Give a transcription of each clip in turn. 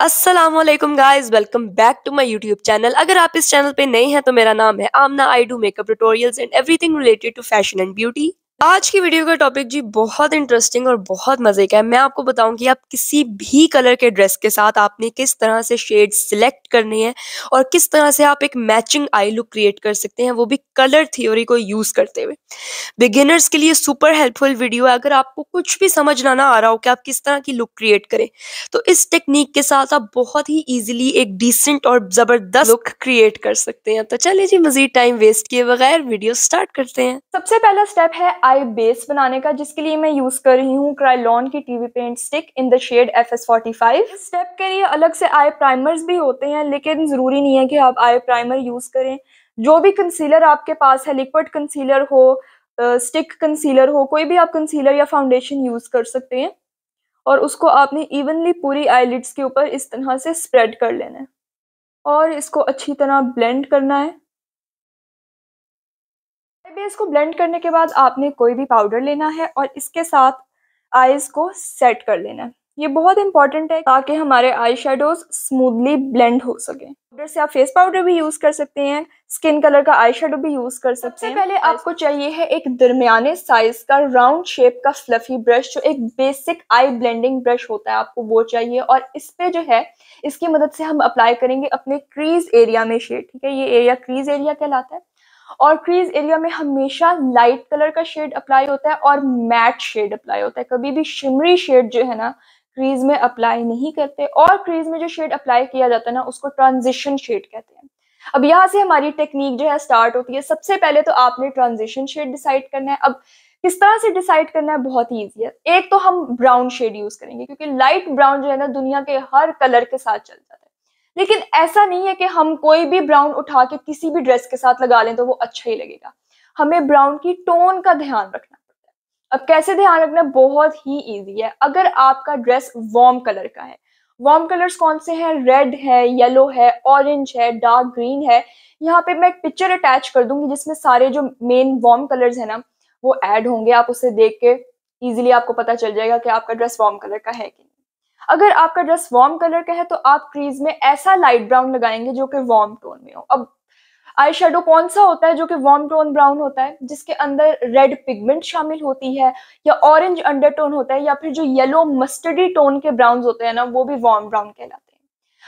Aslam guys welcome back to my YouTube channel अगर आप इस चैनल पे नए हैं तो मेरा नाम है Amna I do makeup tutorials and everything related to fashion and beauty आज की वीडियो का टॉपिक जी बहुत इंटरेस्टिंग और बहुत मज़े का है मैं आपको बताऊं कि आप किसी भी कलर के ड्रेस के साथ आपने किस तरह से शेड सिलेक्ट करनी है और किस तरह से आप एक मैचिंग आई लुक क्रिएट कर सकते हैं वो भी कलर थियोरी को यूज़ करते हुए बिगिनर्स के लिए सुपर हेल्पफुल वीडियो है अगर आपको कुछ भी समझ ना आ रहा हो कि आप किस तरह की लुक क्रिएट करें तो इस टेक्निक के साथ आप बहुत ही ईजिली एक डिसेंट और ज़बरदस्त लुक क्रिएट कर सकते हैं तो चलिए जी मज़ीद टाइम वेस्ट किए बगैर वीडियो स्टार्ट करते हैं सबसे पहला स्टेप है आई बेस बनाने का जिसके लिए मैं यूज कर रही हूँ क्राइलॉन की TV paint stick in the shade F S forty five step के लिए अलग से आई प्राइमर्स भी होते हैं लेकिन जरूरी नहीं है कि आप आई प्राइमर यूज करें जो भी कंसीलर आपके पास है लिक्विड कंसीलर हो स्टिक कंसीलर हो कोई भी आप कंसीलर या फाउंडेशन यूज कर सकते हैं और उसको आपने इवनली पूरी आईलिड्स के ऊपर इस तरह से स्प्रेड कर लेना है और इसको अच्छी तरह ब्लेंड करना है पेस्ट इसको ब्लेंड करने के बाद आपने कोई भी पाउडर लेना है और इसके साथ आईज को सेट कर लेना है ये बहुत इंपॉर्टेंट है ताकि हमारे आई शेडोज स्मूदली ब्लेंड हो सके पाउडर से आप फेस पाउडर भी यूज कर सकते हैं स्किन कलर का आई शेडो भी यूज कर सकते हैं पहले आपको चाहिए है एक दरमियाने साइज का राउंड शेप का फ्लफी ब्रश जो एक बेसिक आई ब्लेंडिंग ब्रश होता है आपको वो चाहिए और इस पे जो है इसकी मदद से हम अप्लाई करेंगे अपने क्रीज एरिया में शेड ठीक है ये एरिया क्रीज एरिया कहलाता है और क्रीज एरिया में हमेशा लाइट कलर का शेड अप्लाई होता है और मैट शेड अप्लाई होता है कभी भी शिमरी शेड जो है ना क्रीज में अप्लाई नहीं करते और क्रीज में जो शेड अप्लाई किया जाता है ना उसको ट्रांजिशन शेड कहते हैं अब यहाँ से हमारी टेक्निक जो है स्टार्ट होती है सबसे पहले तो आपने ट्रांजिशन शेड डिसाइड करना है अब किस तरह से डिसाइड करना है बहुत ही ईजी है एक तो हम ब्राउन शेड यूज करेंगे क्योंकि लाइट ब्राउन जो है ना दुनिया के हर कलर के साथ चल जाता है लेकिन ऐसा नहीं है कि हम कोई भी ब्राउन उठा के किसी भी ड्रेस के साथ लगा लें तो वो अच्छा ही लगेगा हमें ब्राउन की टोन का ध्यान रखना पड़ता है अब कैसे ध्यान रखना बहुत ही ईजी है अगर आपका ड्रेस वार्म कलर का है वार्म कलर्स कौन से हैं रेड है येलो है ऑरेंज है डार्क ग्रीन है यहाँ पे मैं एक पिक्चर अटैच कर दूंगी जिसमें सारे जो मेन वार्म कलर्स है ना वो ऐड होंगे आप उसे देख के ईजिली आपको पता चल जाएगा कि आपका ड्रेस वार्म कलर का है कि नहीं अगर आपका ड्रेस वार्म कलर का है तो आप क्रीज में ऐसा लाइट ब्राउन लगाएंगे जो कि वार्म टोन में हो अब आई शेडो कौन सा होता है जो कि वार्म टोन ब्राउन होता है जिसके अंदर रेड पिगमेंट शामिल होती है या ऑरेंज अंडर टोन होता है या फिर जो येलो मस्टर्डी टोन के ब्राउन होते हैं ना वो भी वार्म ब्राउन कहलाते हैं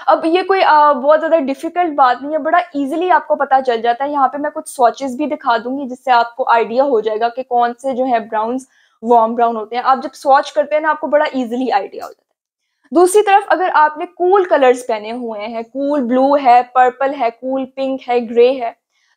अब ये कोई आ, बहुत ज़्यादा डिफिकल्ट बात नहीं है बड़ा इजीली आपको पता चल जाता है यहाँ पे मैं कुछ स्वाचेस भी दिखा दूंगी जिससे आपको आइडिया हो जाएगा कि कौन से जो है ब्राउन्स वार्म ब्राउन होते हैं आप जब स्वाच करते हैं ना आपको बड़ा इजीली आइडिया हो जाता है दूसरी तरफ अगर आपने कूल कलर्स पहने हुए हैं कूल ब्लू है पर्पल है कूल पिंक है ग्रे है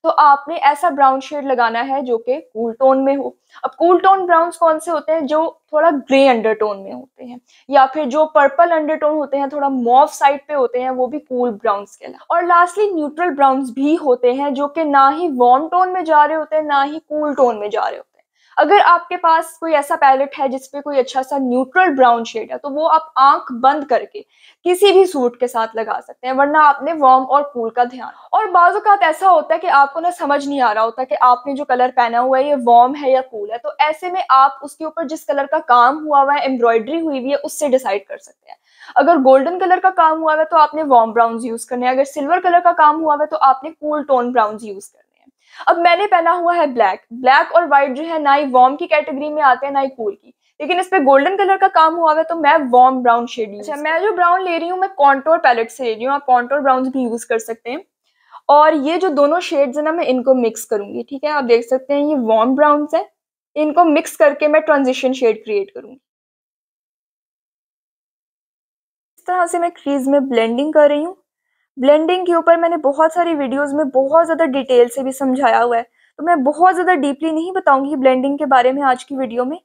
तो आपने ऐसा ब्राउन शेड लगाना है जो कि कूल टोन में हो अब कूल टोन ब्राउन्स कौन से होते हैं जो थोड़ा ग्रे अंडरटोन में होते हैं या फिर जो पर्पल अंडरटोन होते हैं थोड़ा मॉफ साइड पे होते हैं वो भी कूल ब्राउन्स के लिए और लास्टली न्यूट्रल ब्राउन्स भी होते हैं जो कि ना ही वार्म टोन में जा रहे होते हैं ना ही कूल टोन में जा रहे होते हैं अगर आपके पास कोई ऐसा पैलेट है जिसपे कोई अच्छा सा न्यूट्रल ब्राउन शेड है तो वो आप आंख बंद करके किसी भी सूट के साथ लगा सकते हैं वरना आपने वार्म और कूल का ध्यान और का ऐसा होता है कि आपको ना समझ नहीं आ रहा होता कि आपने जो कलर पहना हुआ है ये वार्म है या कूल है तो ऐसे में आप उसके ऊपर जिस कलर का काम हुआ हुआ है एम्ब्रॉयडरी हुई हुई है उससे डिसाइड कर सकते हैं अगर गोल्डन कलर का काम हुआ है तो आपने वार्म ब्राउन्स यूज़ करने हैं अगर सिल्वर कलर का काम हुआ हुआ है तो आपने कूल टोन ब्राउन यूज़ करना अब मैंने पहना हुआ है ब्लैक ब्लैक और व्हाइट जो है ना ही वार्म की कैटेगरी में आते हैं ना ही कूल की लेकिन इस पे गोल्डन कलर का काम हुआ है तो मैं वार्म ब्राउन शेड अच्छा मैं जो ब्राउन ले रही हूँ मैं कॉन्टोर पैलेट से ले रही हूँ आप कॉन्टोर ब्राउन भी यूज कर सकते हैं और ये जो दोनों शेड्स है ना मैं इनको मिक्स करूंगी ठीक है आप देख सकते हैं ये वार्म ब्राउन है इनको मिक्स करके मैं ट्रांजिशन शेड क्रिएट करूंगी इस तरह से मैं क्रीज में ब्लेंडिंग कर रही हूँ ब्लेंडिंग के ऊपर मैंने बहुत सारी वीडियोस में बहुत ज़्यादा डिटेल से भी समझाया हुआ है तो मैं बहुत ज़्यादा डीपली नहीं बताऊंगी ब्लेंडिंग के बारे में आज की वीडियो में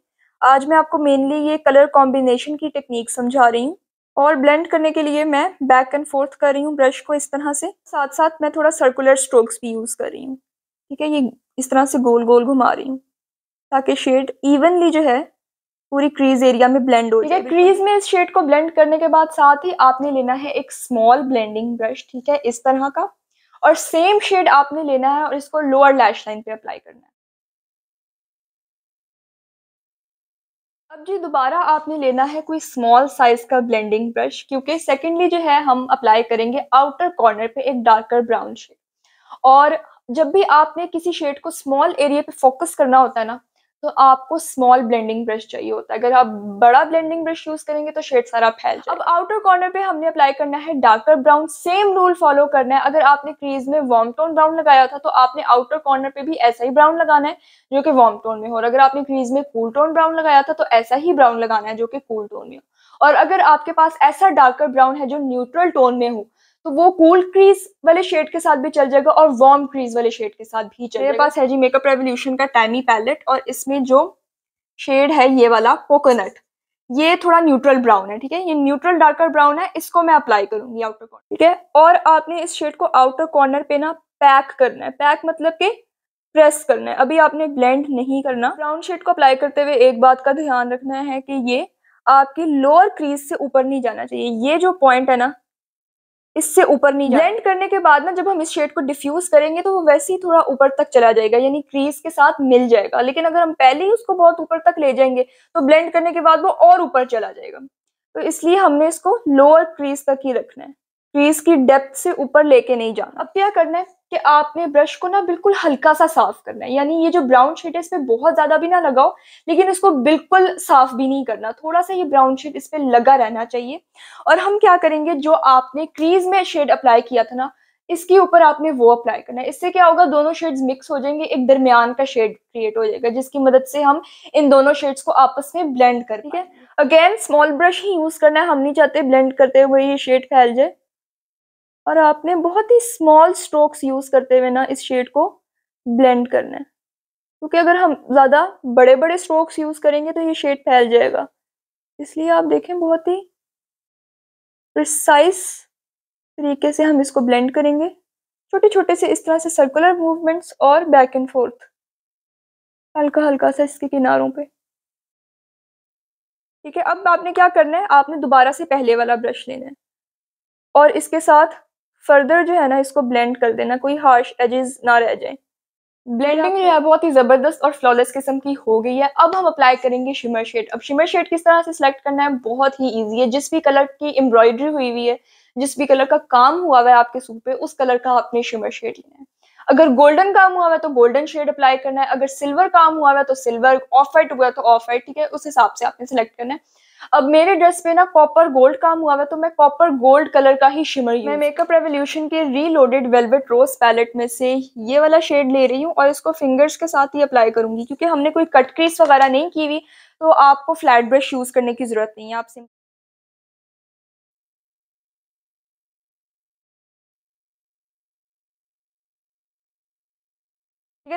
आज मैं आपको मेनली ये कलर कॉम्बिनेशन की टेक्निक समझा रही हूँ और ब्लेंड करने के लिए मैं बैक एंड फोर्थ कर रही हूँ ब्रश को इस तरह से साथ साथ मैं थोड़ा सर्कुलर स्ट्रोक्स भी यूज़ कर रही हूँ ठीक है ये इस तरह से गोल गोल घुमा रही हूँ ताकि शेड इवनली जो है पूरी क्रीज एरिया में ब्लेंड हो जाए है क्रीज में इस शेड को ब्लेंड करने के बाद साथ ही आपने लेना है एक स्मॉल ब्लेंडिंग ब्रश ठीक है इस तरह का और सेम शेड आपने लेना है और इसको लोअर लैश लाइन पे अप्लाई करना है अब जी दोबारा आपने लेना है कोई स्मॉल साइज का ब्लेंडिंग ब्रश क्योंकि सेकेंडली जो है हम अप्लाई करेंगे आउटर कॉर्नर पे एक डार्कर ब्राउन शेड और जब भी आपने किसी शेड को स्मॉल एरिया पे फोकस करना होता है ना तो आपको स्मॉल ब्लेंडिंग ब्रश चाहिए होता है अगर आप बड़ा ब्लेंडिंग ब्रश यूज करेंगे तो शेड सारा फैल जाए अब आउटर कॉर्नर पे हमने अप्लाई करना है darker brown same rule follow करना है अगर आपने क्रीज में वार्म टोन ब्राउन लगाया था तो आपने आउटर कॉर्नर पे भी ऐसा ही ब्राउन लगाना है जो कि वार्म टोन में हो और अगर आपने क्रीज में कूल टोन ब्राउन लगाया था तो ऐसा ही ब्राउन लगाना है जो कि कूल टोन में हो और अगर आपके पास ऐसा डार्कर ब्राउन है जो न्यूट्रल टोन में हो तो वो कूल क्रीज वाले शेड के साथ भी चल जाएगा और वार्म क्रीज वाले शेड के साथ भी चल मेरे पास है जी मेकअप रेवोल्यूशन का टैमी पैलेट और इसमें जो शेड है ये वाला कोकोनट ये थोड़ा न्यूट्रल ब्राउन है ठीक है ये न्यूट्रल डार्कर ब्राउन है इसको मैं अप्लाई करूंगी आउटर कॉर्नर ठीक है और आपने इस शेड को आउटर कॉर्नर पे ना पैक करना है पैक मतलब कि प्रेस करना है अभी आपने ब्लेंड नहीं करना ब्राउन शेड को अप्लाई करते हुए एक बात का ध्यान रखना है कि ये आपकी लोअर क्रीज से ऊपर नहीं जाना चाहिए ये जो पॉइंट है ना इससे ऊपर नहीं ब्लेंड करने के बाद ना जब हम इस शेड को डिफ्यूज करेंगे तो वो वैसे ही थोड़ा ऊपर तक चला जाएगा यानी क्रीज के साथ मिल जाएगा लेकिन अगर हम पहले ही उसको बहुत ऊपर तक ले जाएंगे तो ब्लेंड करने के बाद वो और ऊपर चला जाएगा तो इसलिए हमने इसको लोअर क्रीज तक ही रखना है क्रीज की डेप्थ से ऊपर लेके नहीं जाना अब क्या करना है कि आपने ब्रश को ना बिल्कुल हल्का सा साफ करना है यानी ये जो ब्राउन शेड है इस पर बहुत ज़्यादा भी ना लगाओ लेकिन इसको बिल्कुल साफ भी नहीं करना थोड़ा सा ये ब्राउन शेड इस पर लगा रहना चाहिए और हम क्या करेंगे जो आपने क्रीज में शेड अप्लाई किया था ना इसके ऊपर आपने वो अप्लाई करना है इससे क्या होगा दोनों शेड्स मिक्स हो जाएंगे एक दरमियान का शेड क्रिएट हो जाएगा जिसकी मदद से हम इन दोनों शेड्स को आपस में ब्लेंड कर ठीक है अगेन स्मॉल ब्रश ही यूज़ करना है हम नहीं चाहते ब्लेंड करते हुए ये शेड फैल जाए और आपने बहुत ही स्मॉल स्ट्रोक्स यूज़ करते हुए ना इस शेड को ब्लेंड करना है क्योंकि अगर हम ज़्यादा बड़े बड़े स्ट्रोक्स यूज़ करेंगे तो ये शेड फैल जाएगा इसलिए आप देखें बहुत ही प्रिसाइज तरीके से हम इसको ब्लेंड करेंगे छोटे छोटे से इस तरह से सर्कुलर मूवमेंट्स और बैक एंड फोर्थ हल्का हल्का सा इसके किनारों पे ठीक है अब आपने क्या करना है आपने दोबारा से पहले वाला ब्रश लेना है और इसके साथ फर्दर जो है ना इसको ब्लेंड कर देना कोई हार्श एजेस ना रह जाए ब्लेंडिंग जो है बहुत ही ज़बरदस्त और फ्लॉलेस किस्म की हो गई है अब हम अप्लाई करेंगे शिमर शेड अब शिमर शेड किस तरह से सिलेक्ट करना है बहुत ही ईजी है जिस भी कलर की एम्ब्रॉयडरी हुई हुई है जिस भी कलर का काम हुआ हुआ है आपके सूट पे उस कलर का आपने शिमर शेड लेना है अगर गोल्डन काम हुआ हुआ है तो गोल्डन शेड अप्लाई करना है अगर सिल्वर काम हुआ हुआ है तो सिल्वर ऑफ वाइट हुआ तो ऑफ वाइट ठीक है उस हिसाब से आपने सेलेक्ट करना है अब मेरे ड्रेस पे ना कॉपर गोल्ड काम हुआ हुआ तो मैं कॉपर गोल्ड कलर का ही शिमर मैं मेकअप रेवोल्यूशन के रीलोडेड वेलवेट रोज पैलेट में से ये वाला शेड ले रही हूँ और इसको फिंगर्स के साथ ही अप्लाई करूंगी क्योंकि हमने कोई कट क्रीज वगैरह नहीं की हुई तो आपको फ्लैट ब्रश यूज करने की जरूरत नहीं है आप सिंपल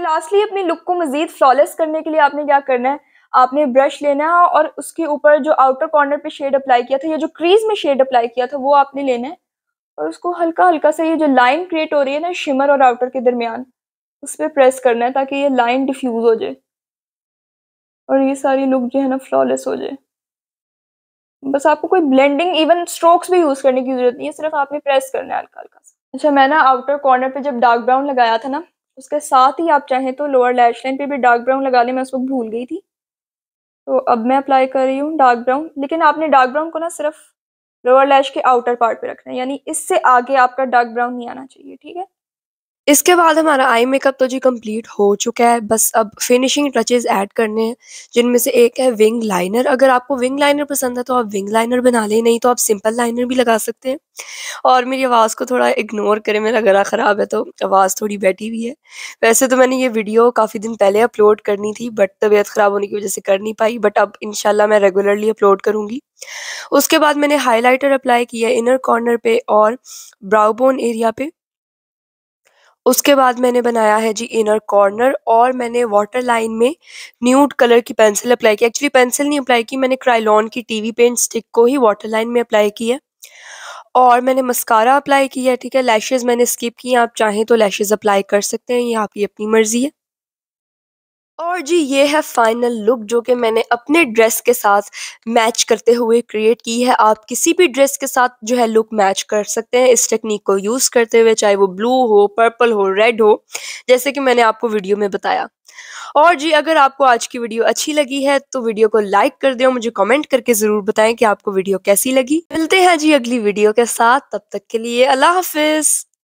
लास्टली अपने लुक को मजीद फ्लॉलेस करने के लिए आपने क्या करना है आपने ब्रश लेना है और उसके ऊपर जो आउटर कॉर्नर पे शेड अप्लाई किया था या जो क्रीज में शेड अप्लाई किया था वो आपने लेना है और उसको हल्का हल्का सा ये जो लाइन क्रिएट हो रही है ना शिमर और आउटर के दरमियान उस पर प्रेस करना है ताकि ये लाइन डिफ्यूज़ हो जाए और ये सारी लुक जो है ना फ्लॉलेस हो जाए बस आपको कोई ब्लेंडिंग इवन स्ट्रोक्स भी यूज़ करने की ज़रूरत नहीं है सिर्फ आपने प्रेस करना है हल्का हल्का सा अच्छा मैं ना आउटर कॉर्नर पे जब डार्क ब्राउन लगाया था ना उसके साथ ही आप चाहें तो लोअर लैश लाइन पे भी डार्क ब्राउन लगा लें मैं उसको भूल गई थी तो अब मैं अप्लाई कर रही हूँ डार्क ब्राउन लेकिन आपने डार्क ब्राउन को ना सिर्फ लोअर लैश के आउटर पार्ट पे रखना है यानी इससे आगे आपका डार्क ब्राउन नहीं आना चाहिए ठीक है इसके बाद हमारा आई मेकअप तो जी कंप्लीट हो चुका है बस अब फिनिशिंग टचेस ऐड करने हैं जिनमें से एक है विंग लाइनर अगर आपको विंग लाइनर पसंद है तो आप विंग लाइनर बना लें नहीं तो आप सिंपल लाइनर भी लगा सकते हैं और मेरी आवाज़ को थोड़ा इग्नोर करें मेरा गला ख़राब है तो आवाज़ थोड़ी बैठी हुई है वैसे तो मैंने ये वीडियो काफ़ी दिन पहले अपलोड करनी थी बट तबीयत ख़राब होने की वजह से कर नहीं पाई बट अब इन मैं रेगुलरली अपलोड करूँगी उसके बाद मैंने हाईलाइटर अप्लाई किया इनर कॉर्नर पे और ब्राउबोन एरिया पे उसके बाद मैंने बनाया है जी इनर कॉर्नर और मैंने वाटर लाइन में न्यूड कलर की पेंसिल अप्लाई की एक्चुअली पेंसिल नहीं अप्लाई की मैंने क्राइलॉन की टीवी पेंट स्टिक को ही वाटर लाइन में अप्लाई की है और मैंने मस्कारा अप्लाई किया है ठीक है लैशेज़ मैंने स्किप की आप चाहें तो लैशेज़ अप्लाई कर सकते हैं ये आपकी अपनी मर्ज़ी है और जी ये है फाइनल लुक जो कि मैंने अपने ड्रेस के साथ मैच करते हुए क्रिएट की है आप किसी भी ड्रेस के साथ जो है लुक मैच कर सकते हैं इस टेक्निक को यूज़ करते हुए चाहे वो ब्लू हो पर्पल हो रेड हो जैसे कि मैंने आपको वीडियो में बताया और जी अगर आपको आज की वीडियो अच्छी लगी है तो वीडियो को लाइक कर दें मुझे कमेंट करके ज़रूर बताएं कि आपको वीडियो कैसी लगी मिलते हैं जी अगली वीडियो के साथ तब तक के लिए अल्लाह हाफिज़